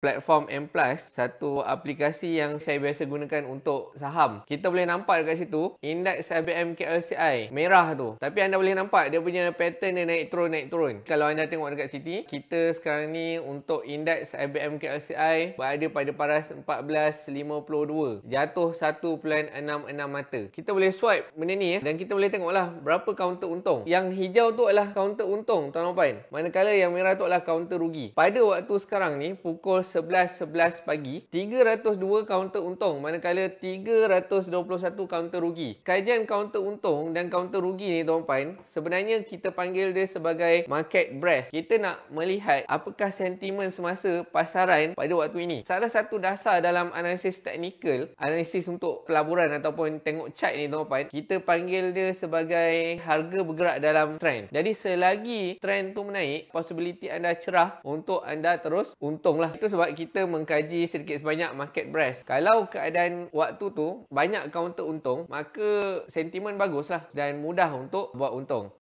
platform M Plus satu aplikasi yang saya biasa gunakan untuk saham kita boleh nampak dekat situ indeks IBM KLCI merah tu tapi anda boleh nampak dia punya pattern dia naik turun naik turun kalau anda tengok dekat sini kita sekarang ni untuk indeks IBM KLCI berada pada paras 14.52 jatuh 1.66 mata kita boleh swipe benda ni ya dan kita boleh tengok lah berapa kaunter untung yang hijau tu adalah kaunter untung tuan-tuan manakala yang merah tu adalah kaunter rugi pada waktu sekarang ni pukul 11.11 pagi 302 kaunter untung manakala 321 kaunter rugi kajian kaunter untung dan kaunter rugi ni tuan puan sebenarnya kita panggil dia sebagai market breath kita nak melihat apakah sentimen semasa pasaran pada waktu ini salah satu dasar dalam analisis teknikal analisis untuk pelaburan ataupun tengok chart ni tuan puan kita panggil dia sebagai harga bergerak dalam trend jadi selagi trend tu menaik possibility anda cerah untuk anda terus untung lah itu sebab sebab kita mengkaji sedikit sebanyak market breadth. Kalau keadaan waktu tu banyak counter untung, maka sentimen baguslah dan mudah untuk buat untung.